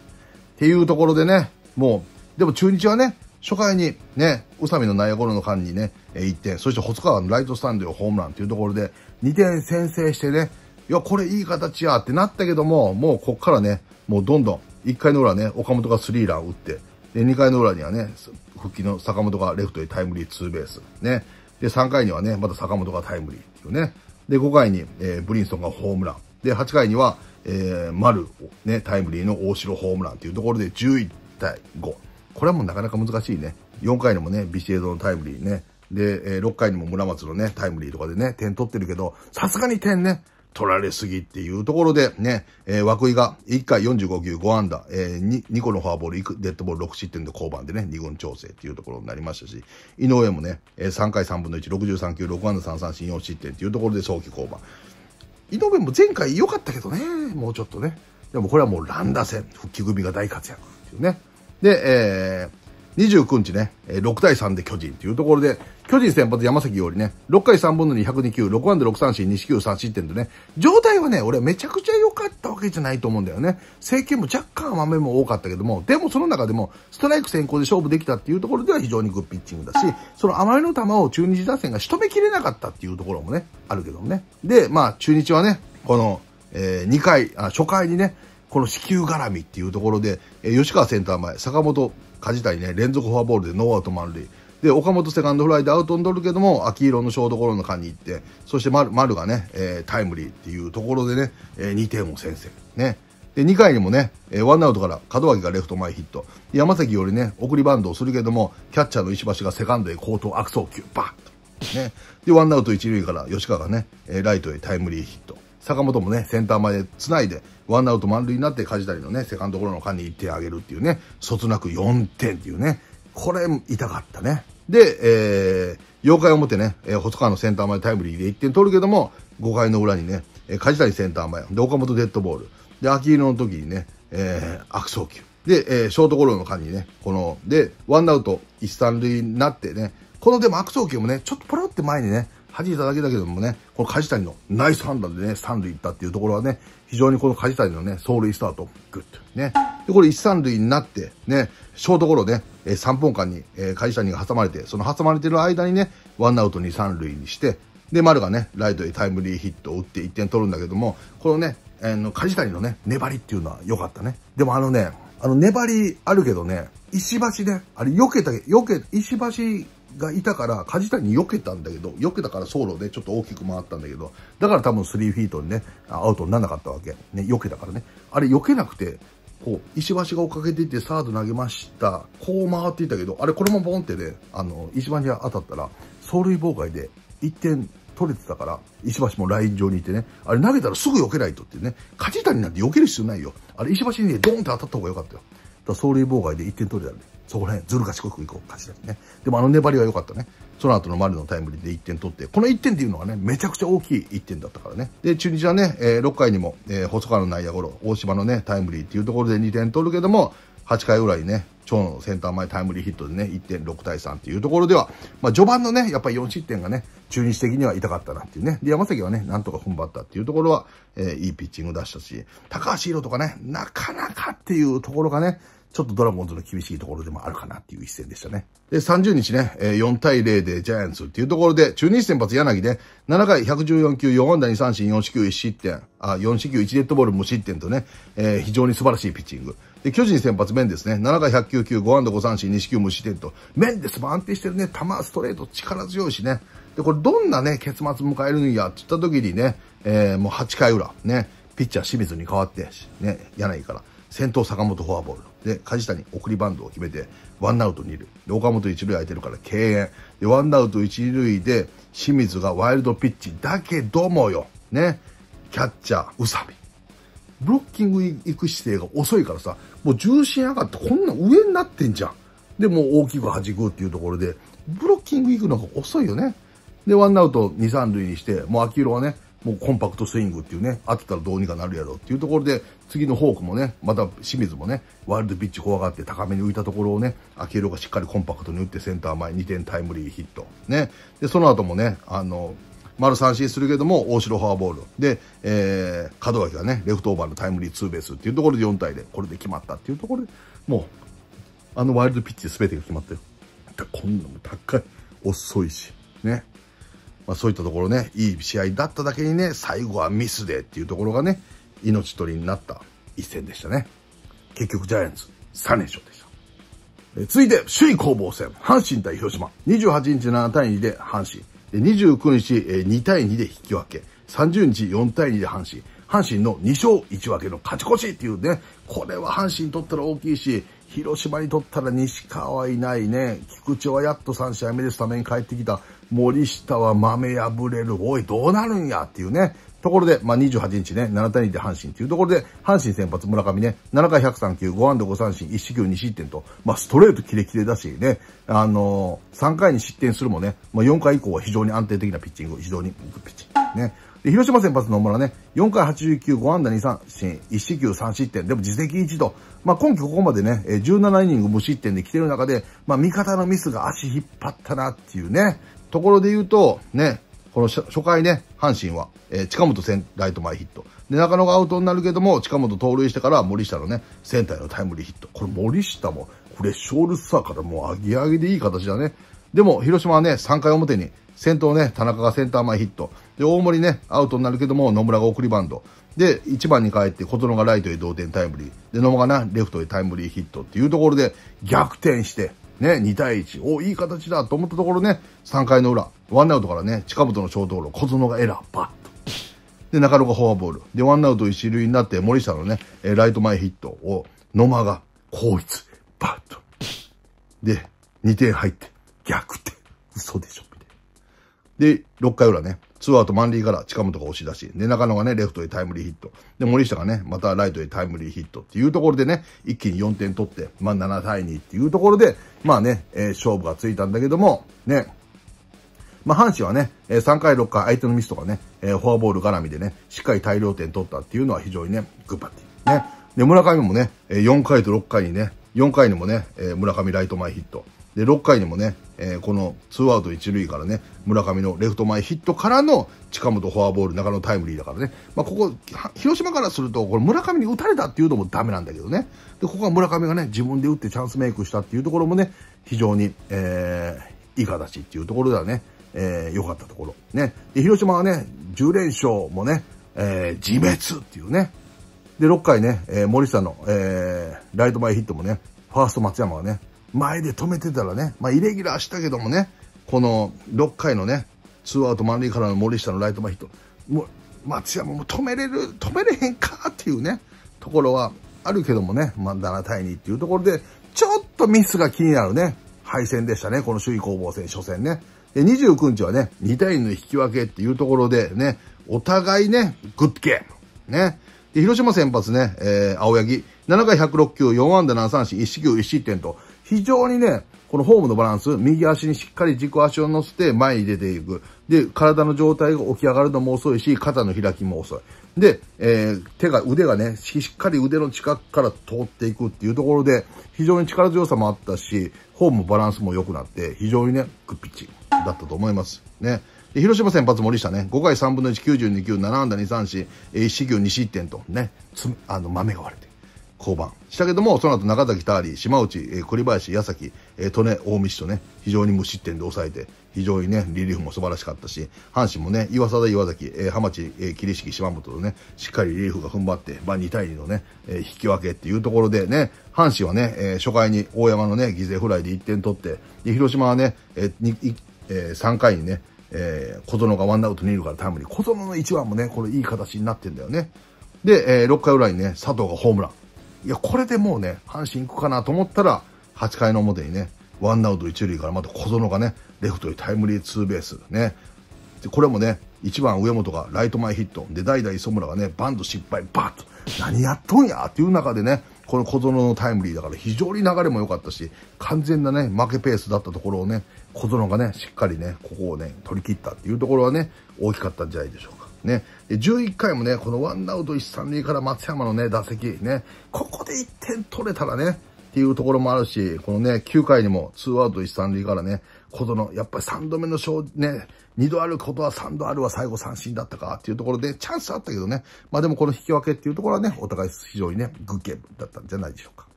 っていうところでね、もう、でも中日はね、初回にね、宇佐美の内野ゴロの間にね、1点、そして細川のライトスタンドをホームランというところで、2点先制してね、いや、これいい形やってなったけども、もうこっからね、もうどんどん、1回の裏ね、岡本がスリーラン打って、で、2回の裏にはね、復帰の坂本がレフトへタイムリーツーベース。ね。で、3回にはね、また坂本がタイムリーっていうね。で、5回に、えー、ブリンソンがホームラン。で、8回には、えー、丸、ね、タイムリーの大城ホームランというところで11対5。これはもうなかなか難しいね。4回にもね、ビシエドのタイムリーね。で、えー、6回にも村松のね、タイムリーとかでね、点取ってるけど、さすがに点ね、取られすぎっていうところでね、えー、涌井が1回45球5安打、えー2、個のフォアボール、デッドボール6失点で降板でね、2軍調整っていうところになりましたし、井上もね、えー、3回3分の1、63球6安打3三振4失点っていうところで早期降板。井上も前回良かったけどね、もうちょっとね。でもこれはもう乱打戦、復帰組が大活躍っていうね。で、えー、29日ね、6対3で巨人というところで、巨人先発山崎よりね、6回3分の2、0 2球、6安打6三振、2四球3失点でね、状態はね、俺めちゃくちゃ良かったわけじゃないと思うんだよね。制球も若干甘めも多かったけども、でもその中でも、ストライク先行で勝負できたっていうところでは非常にグッピッチングだし、その甘めの球を中日打線が仕留めきれなかったっていうところもね、あるけどもね。で、まあ中日はね、この、えー、2回あ、初回にね、この死球絡みっていうところで、えー、吉川センター前、坂本梶谷ね連続フォアボールでノーアウト満塁で岡本セカンドフライでアウトに取るけども秋色のショートゴロの間に行ってそして丸丸がね、えー、タイムリーっていうところでね、えー、2点を先制ねで2回にもね、えー、ワンアウトから門脇がレフト前ヒット山崎よりね送りバントをするけどもキャッチャーの石橋がセカンドへ高頭悪送球バッねでワンアウト一塁から吉川がね、えー、ライトへタイムリーヒット坂本もねセンター前でつないでワンアウト満塁になって梶谷のね、セカンドゴロの間に1点あげるっていうね、そつなく4点っていうね、これ痛かったね。で、えー、持ってね、えー、細川のセンター前タイムリーで1点取るけども、5回の裏にね、えー、梶谷センター前、で、岡本デッドボール、で、秋色の時にね、えー、悪送球。で、えー、ショートゴロの間にね、この、で、ワンアウト一三塁になってね、このでも悪送球もね、ちょっとポロって前にね、弾いただけだけどもね、この梶谷のナイス判断でね、三塁行ったっていうところはね、非常にこの梶谷のね、走塁スタート、グッとね。で、これ一三塁になって、ね、ショートゴロね、えー、3本間に、えー、梶谷が挟まれて、その挟まれてる間にね、ワンアウト二三塁にして、で、丸がね、ライトでタイムリーヒットを打って1点取るんだけども、このね、えー、の梶谷のね、粘りっていうのは良かったね。でもあのね、あの粘りあるけどね、石橋ね、あれ避けた、避け、石橋がいたから、梶谷に避けたんだけど、避けたから走路でちょっと大きく回ったんだけど、だから多分3フィートにね、アウトにならなかったわけ。ね、避けたからね。あれ避けなくて、こう、石橋が追っかけていってサード投げました。こう回っていたけど、あれこれもボンってね、あの、石橋が当たったら、走塁妨害で1点取れてたから、石橋もライン上にいてね、あれ投げたらすぐ避けないとってね、梶谷なんて避ける必要ないよ。あれ石橋にね、ドーンって当たった方が良かったよ。だ走塁妨害で1点取れたらね。そこら辺、ずる賢くいこう、かしでね。でもあの粘りは良かったね。その後の丸のタイムリーで1点取って、この1点っていうのはね、めちゃくちゃ大きい1点だったからね。で、中日はね、えー、6回にも、えー、細川の内野ゴロ、大島のね、タイムリーっていうところで2点取るけども、8回ぐらいね、長野のセンター前タイムリーヒットでね、1.6対3っていうところでは、まあ序盤のね、やっぱり4失点がね、中日的には痛かったなっていうね。で、山崎はね、なんとか踏ん張ったっていうところは、えー、いいピッチング出したし、高橋宏とかね、なかなかっていうところがね、ちょっとドラゴンズの厳しいところでもあるかなっていう一戦でしたね。で、30日ね、4対0でジャイアンツっていうところで、中日先発柳で、7回114球、4安打2三振、4四球1失点、あ、4四球1デッドボール無失点とね、えー、非常に素晴らしいピッチング。で、巨人先発メンですね、7回109球、5安打5三振、2四球無失点と、メンですも安定してるね、球、ストレート力強いしね、で、これどんなね、結末迎えるんやって言った時にね、えー、もう8回裏、ね、ピッチャー清水に代わって、ね、柳から、先頭坂本フォアボール。で、梶谷、送りバンドを決めて、ワンアウト二塁。で、岡本一塁空いてるから敬遠。で、ワンアウト1塁で、清水がワイルドピッチ。だけどもよ、ね、キャッチャー、宇佐美。ブロッキング行く姿勢が遅いからさ、もう重心上がってこんな上になってんじゃん。で、もう大きく弾くっていうところで、ブロッキング行くのが遅いよね。で、ワンアウト2、3塁にして、もう秋色はね、もうコンパクトスイングっていうね、当てたらどうにかなるやろっていうところで、次のフォークもね、また清水もね、ワイルドピッチ怖がって高めに浮いたところをね、明色がしっかりコンパクトに打ってセンター前2点タイムリーヒット。ね。で、その後もね、あの、丸三振するけども、大城フォアボール。で、えー、門脇がね、レフトオーバーのタイムリーツーベースっていうところで4対0、これで決まったっていうところで、もう、あのワイルドピッチで全てが決まったよ。こんなも高い、遅いし、ね。まあそういったところね、いい試合だっただけにね、最後はミスでっていうところがね、命取りになった一戦でしたね。結局ジャイアンツ3連勝でした。え続いて、首位攻防戦、阪神対広島。28日7対2で阪神。29日2対2で引き分け。30日4対2で阪神。阪神の2勝1分けの勝ち越しっていうね、これは阪神にとったら大きいし、広島にとったら西川はいないね。菊池はやっと3試合目でスタメン帰ってきた。森下は豆破れる。おい、どうなるんやっていうね。ところで、まあ、28日ね、7対2で阪神というところで、阪神先発村上ね、7回103球、5安打5三振、1四球2失点と、まあ、ストレートキレキレだしね、あのー、3回に失点するもね、まあ、4回以降は非常に安定的なピッチング、非常に、ピッチング、ね。で、広島先発の野村ね、4回89、5安打2三振、1四球3失点、でも自責1と、まあ、今季ここまでね、17イニング無失点で来てる中で、まあ、味方のミスが足引っ張ったなっていうね、ところで言うと、ね、この初回ね、阪神は、えー、近本ンライト前ヒット。で、中野がアウトになるけども、近本盗塁してから森下のね、センターへのタイムリーヒット。これ森下も、これショールスターからもう上げ上げでいい形だね。でも、広島はね、3回表に、先頭ね、田中がセンター前ヒット。で、大森ね、アウトになるけども、野村が送りバンド。で、1番に帰って、小園がライトへ同点タイムリー。で、野間がな、レフトへタイムリーヒットっていうところで、逆転して、ね、2対1。お、いい形だと思ったところね、3回の裏、ワンアウトからね、近本のショートゴロ、小園がエラー、バッと。で、中野がフォアボール。で、ワンアウト一塁になって、森下のね、ライト前ヒットを、野間が、後つ、バッと。で、2点入って、逆転。嘘でしょ、みたいな。で、6回裏ね、ツーアウト満塁から近本が押し出し、で、中野がね、レフトへタイムリーヒット。で、森下がね、またライトへタイムリーヒットっていうところでね、一気に4点取って、まあ7対2っていうところで、まあね、えー、勝負がついたんだけども、ね、まあ、阪神はね、3回6回相手のミスとかね、フォアボール絡みでね、しっかり大量点取ったっていうのは非常にね、グッバッティ。ね。で、村上もね、4回と6回にね、4回にもね、村上ライト前ヒット。で、6回にもね、えー、この2アウト1塁からね、村上のレフト前ヒットからの近本フォアボール、中野タイムリーだからね、まあ、ここ、広島からすると、これ村上に打たれたっていうのもダメなんだけどね、で、ここは村上がね、自分で打ってチャンスメイクしたっていうところもね、非常に、えー、いい形っていうところではね、えー、良かったところ。ね。で、広島はね、10連勝もね、えー、自滅っていうね。で、6回ね、えー、森下の、えー、ライト前ヒットもね、ファースト松山はね、前で止めてたらね、まあ、イレギュラーしたけどもね、この6回のね、ツーアウト満塁からの森下のライト前ヒット、もう松山も止めれる、止めれへんかっていうね、ところはあるけどもね、まあ、7対2っていうところで、ちょっとミスが気になるね、敗戦でしたね、この首位攻防戦、初戦ね。で、29日はね、2対2の引き分けっていうところでね、お互いね、グッドゲーム。ね。で、広島先発ね、えー、青柳、7回106球、4安打7三振、1四球1失点と、非常にね、このフォームのバランス、右足にしっかり軸足を乗せて前に出ていく。で、体の状態が起き上がるのも遅いし、肩の開きも遅い。で、えー、手が、腕がね、しっかり腕の近くから通っていくっていうところで、非常に力強さもあったし、フォームバランスも良くなって、非常にね、グッピッチだったと思います。ね。で広島先発森下ね、5回3分の1、92球、7安打2三振、1四球2失点とね、つあの、豆が割れて。降板したけども、その後中崎、ターリー、島内、えー、栗林、矢崎、えー、利根、大道とね、非常に無失点で抑えて、非常にね、リリーフも素晴らしかったし、阪神もね、岩佐岩崎、えー、浜地、えー、桐敷、島本とね、しっかりリリーフが踏ん張って、まあ、2対2のね、えー、引き分けっていうところでね、阪神はね、えー、初回に大山のね、犠牲フライで1点取って、で広島はね、えーえー、3回にね、えー、小園がワンアウト2塁からタイムリー。小園の1番もね、これいい形になってんだよね。で、えー、6回裏にね、佐藤がホームラン。いや、これでもうね、阪神行くかなと思ったら、8回の表にね、ワンアウト1塁からまた小園がね、レフトにタイムリーツーベース。ね。で、これもね、1番上本がライト前ヒット。で、代打磯村がね、バント失敗、バッと。何やっとんやっていう中でね、この小園のタイムリーだから非常に流れも良かったし、完全なね、負けペースだったところをね、小園がね、しっかりね、ここをね、取り切ったっていうところはね、大きかったんじゃないでしょうか。ね。11回もね、このワンアウト1、3塁から松山のね、打席、ね、ここで1点取れたらね、っていうところもあるし、このね、9回にも2アウト1、3塁からね、この、やっぱり3度目の勝、ね、2度あることは3度あるは最後三振だったかっていうところで、チャンスあったけどね、まあでもこの引き分けっていうところはね、お互い非常にね、グッゲームだったんじゃないでしょうか。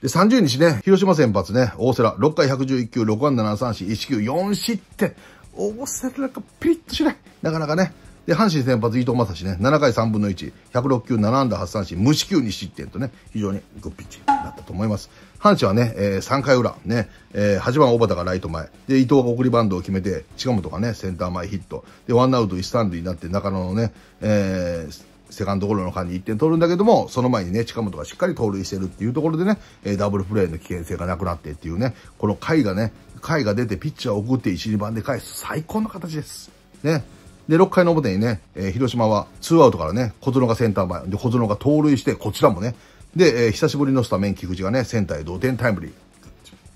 で、30日ね、広島先発ね、大瀬良、6回111球、6安打7三振、1球4失点。大瀬良がピリッとしない。なかなかね、で、阪神先発伊藤正史ね、7回3分の1、106球7安打8三振、無四球2失点とね、非常にグッピッチなったと思います。阪神はね、えー、3回裏、ね、えー、8番小畑がライト前、で、伊藤が送りバンドを決めて、近本がね、センター前ヒット、で、ワンアウト1、3塁になって中野のね、えー、セカンドゴロの間に1点取るんだけども、その前にね、近本がしっかり盗塁してるっていうところでね、えダブルプレーの危険性がなくなってっていうね、この回がね、回が出てピッチャーを送って1、2番で返す最高の形です。ね。で、6回の表にね、えー、広島は2アウトからね、小園がセンター前、で、小園が盗塁して、こちらもね、で、えー、久しぶりのスタメン菊池がね、センターへ同点タイムリ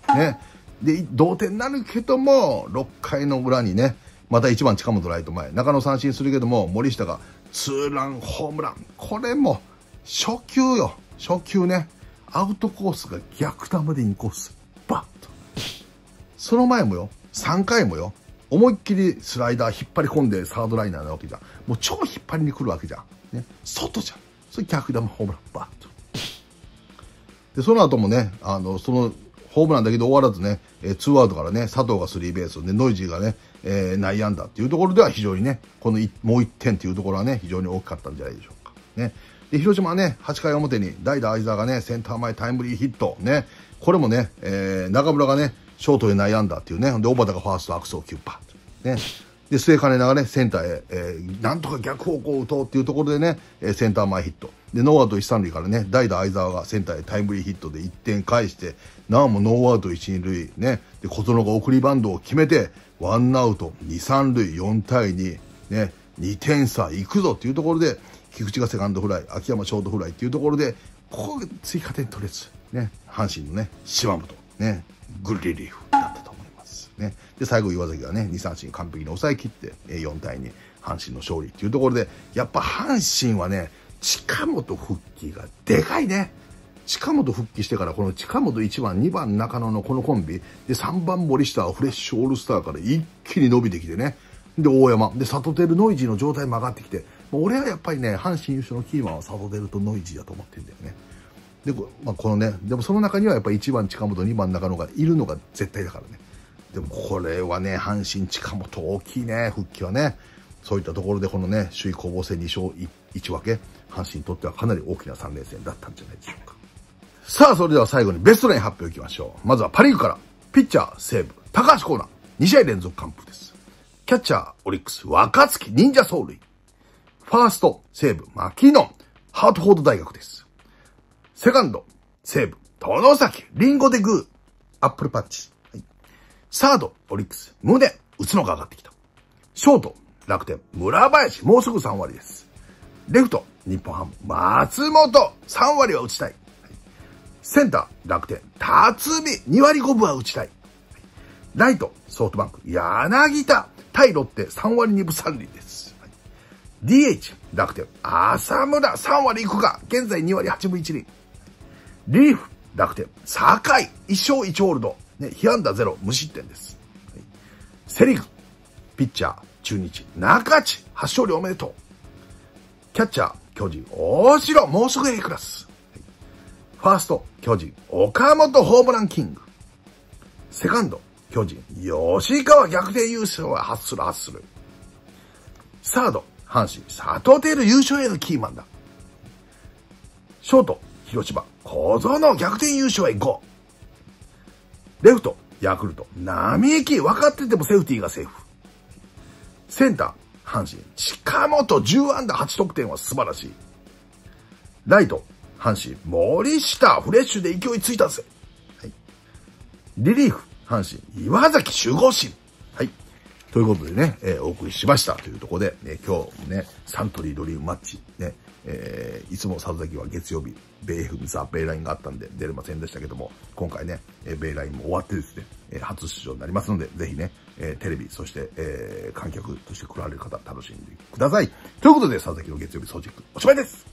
ー。ね。で、同点になるけども、6回の裏にね、また1番近本ライト前、中野三振するけども、森下がツーランホームラン。これも、初球よ。初球ね。アウトコースが逆球でインコース。バッと。その前もよ。3回もよ。思いっきりスライダー引っ張り込んでサードライナーなわけじゃん。もう超引っ張りに来るわけじゃん。ね。外じゃん。それ逆球ホームラン、バッと。で、その後もね、あの、その、ホームランだけで終わらずね、えー、ツーアウトからね、佐藤がスリーベース、で、ノイジーがね、えー、内野安打っていうところでは非常にね、このもう1点っていうところはね、非常に大きかったんじゃないでしょうか。ね。で、広島はね、8回表に代打相澤がね、センター前タイムリーヒット、ね。これもね、えー、中村がね、ショートで内野安打っていうね。で、小畑がファースト、悪ューパー。ね。で、末金がね、センターへ、えー、なんとか逆方向を打とうっていうところでね、えセンター前ヒット。で、ノーアウト一三塁からね、代打相沢がセンターへタイムリーヒットで1点返して、なおもノーアウト一二塁、ね、で、小園が送りバンドを決めて、ワンアウト二三塁、4対2、ね、2点差、いくぞっていうところで、菊池がセカンドフライ、秋山ショートフライっていうところで、ここ追加点取れず、ね、阪神のね、島本、ね、グリリーフだったと思います。ね、で最後、岩崎がね2三振完璧に抑えきって4対2阪神の勝利っていうところでやっぱ阪神はね近本復帰がでかいね。近本復帰してからこの近本1番2番中野のこのコンビで3番森下はフレッシュオールスターから一気に伸びてきてねで大山で里照ノイジーの状態も上がってきて俺はやっぱりね阪神優勝のキーマンは里照とノイジーだと思ってるんだよね。で、まあ、このね、でもその中にはやっぱり1番近本、2番中野がいるのが絶対だからね。でもこれはね、阪神近本大きいね、復帰はね。そういったところでこのね、首位攻防戦2勝 1, 分け、阪神にとってはかなり大きな3連戦だったんじゃないでしょうか。さあ、それでは最後にベストライン発表いきましょう。まずはパリーグから、ピッチャー、西武、高橋コーナー、2試合連続完封です。キャッチャー、オリックス、若月、忍者走塁。ファースト、西武、牧野、ハートフォード大学です。セカンド、セトノ殿崎、リンゴでグー、アップルパッチ。はい、サード、オリックス、胸、打つのが上がってきた。ショート、楽天、村林、もうすぐ3割です。レフト、日本ハム、松本、3割は打ちたい。センター、楽天、辰巳、2割5分は打ちたい。ライト、ソフトバンク、柳田、対ロッテ、3割2分3厘です。DH、楽天、浅村、3割いくか、現在2割8分1厘。リーフ、楽天、堺、一勝一ホールド、ね、被安打ゼロ、無失点です。はい、セリーグ、ピッチャー、中日、中地、発勝利おめでとう。キャッチャー、巨人、大城、もうすぐ A クラス。ファースト、巨人、岡本ホームランキング。セカンド、巨人、吉川逆転優勝はハッスルハッスル。サード、阪神、佐藤テール優勝へのキーマンだ。ショート、広島、小園、逆転優勝へ行こう。レフト、ヤクルト、並木、分かっててもセーフティーがセーフ。センター、阪神、近本、10安打8得点は素晴らしい。ライト、阪神、森下、フレッシュで勢いついたぜ。はい。リリーフ、阪神、岩崎、守護神。はい。ということでね、えー、お送りしましたというところで、ね、今日ね、サントリードリームマッチ、ね、えー、いつも々木は月曜日、米フ m ザ・ベイラインがあったんで出れませんでしたけども、今回ね、えベイラインも終わってですね、え初出場になりますので、ぜひね、えテレビ、そして、えー、観客として来られる方、楽しんでください。ということで、佐々木の月曜日、総ク、おしまいです